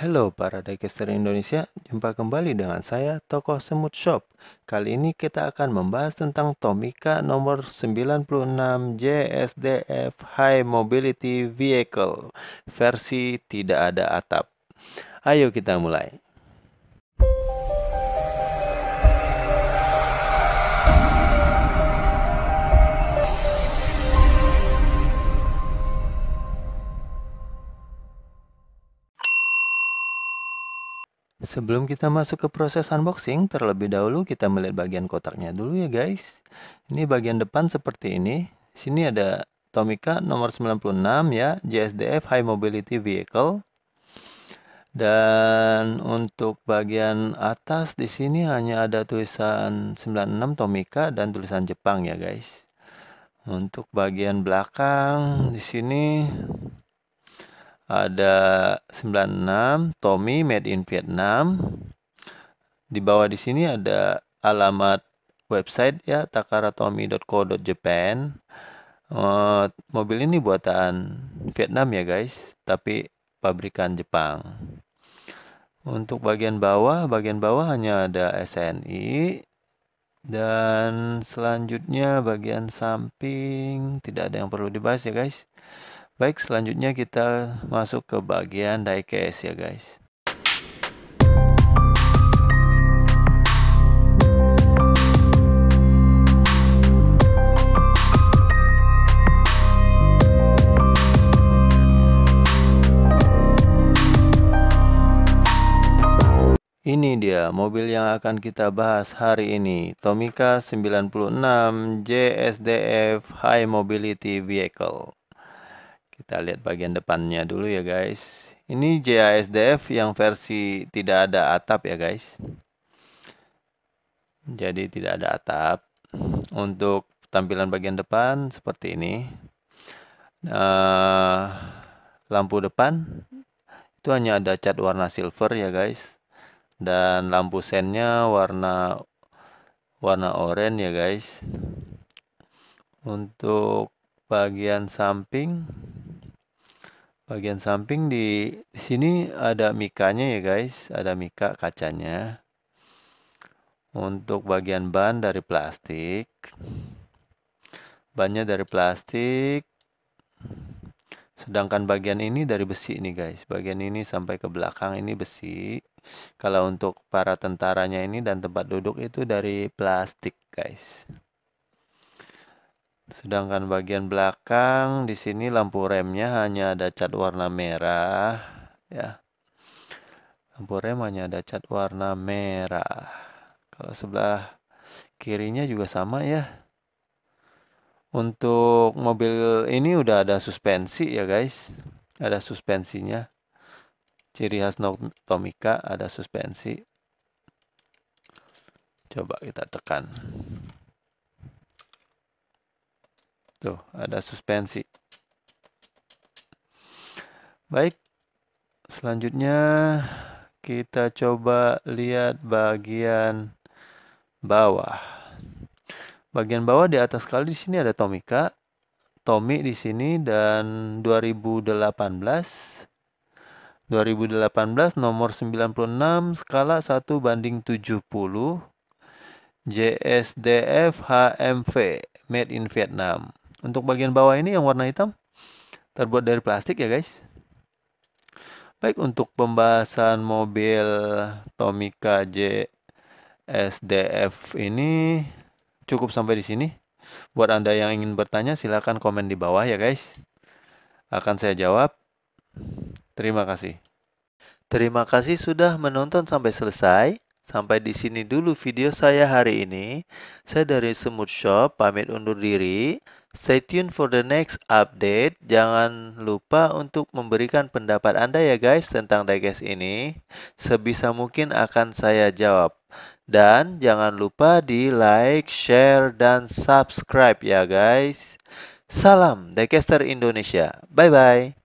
Halo para diecaster Indonesia, jumpa kembali dengan saya Tokoh Semut Shop. Kali ini kita akan membahas tentang Tomica nomor 96 JSDF High Mobility Vehicle versi tidak ada atap. Ayo kita mulai. Sebelum kita masuk ke proses unboxing, terlebih dahulu kita melihat bagian kotaknya dulu ya guys. Ini bagian depan seperti ini. Sini ada Tomica nomor 96 ya, JSDF High Mobility Vehicle. Dan untuk bagian atas di sini hanya ada tulisan 96 Tomica dan tulisan Jepang ya guys. Untuk bagian belakang di sini ada 96 Tommy made in Vietnam di bawah di sini ada alamat website ya takaratomi.co.japan uh, eh, mobil ini buatan Vietnam ya guys tapi pabrikan Jepang untuk bagian bawah bagian bawah hanya ada SNI dan selanjutnya bagian samping tidak ada yang perlu dibahas ya guys Baik, selanjutnya kita masuk ke bagian diecast ya guys. Ini dia mobil yang akan kita bahas hari ini, Tomica 96 JSDF High Mobility Vehicle. Kita lihat bagian depannya dulu ya guys. Ini JASDF yang versi tidak ada atap ya guys. Jadi tidak ada atap. Untuk tampilan bagian depan seperti ini. nah lampu depan itu hanya ada cat warna silver ya guys. Dan lampu sennya warna warna oranye ya guys. Untuk bagian samping Bagian samping di, sini ada mikanya ya guys, ada mika kacanya. Untuk bagian ban dari plastik. Bannya dari plastik. Sedangkan bagian ini dari besi nih guys. Bagian ini sampai ke belakang ini besi. Kalau untuk para tentaranya ini dan tempat duduk itu dari plastik guys. Sedangkan bagian belakang di sini lampu remnya hanya ada cat warna merah ya. Lampu rem hanya ada cat warna merah. Kalau sebelah kirinya juga sama ya. Untuk mobil ini udah ada suspensi ya guys. Ada suspensinya. Ciri khas Tomica ada suspensi. Coba kita tekan. Tuh, ada suspensi. Baik, selanjutnya kita coba lihat bagian bawah. Bagian bawah di atas kali di sini ada Tomika, Tommy di sini dan 2018 2018 nomor 96 skala 1 banding 70 JSDF HMV Made in Vietnam untuk bagian bawah ini yang warna hitam terbuat dari plastik ya guys. Baik untuk pembahasan mobil Tomica JSDF ini cukup sampai di sini. Buat Anda yang ingin bertanya silahkan komen di bawah ya guys. Akan saya jawab. Terima kasih. Terima kasih sudah menonton sampai selesai. Sampai di sini dulu video saya hari ini. Saya dari Semut Shop pamit undur diri. Stay tune for the next update. Jangan lupa untuk memberikan pendapat Anda ya guys tentang diecast ini. Sebisa mungkin akan saya jawab. Dan jangan lupa di like, share, dan subscribe ya guys. Salam Decaster Indonesia. Bye-bye.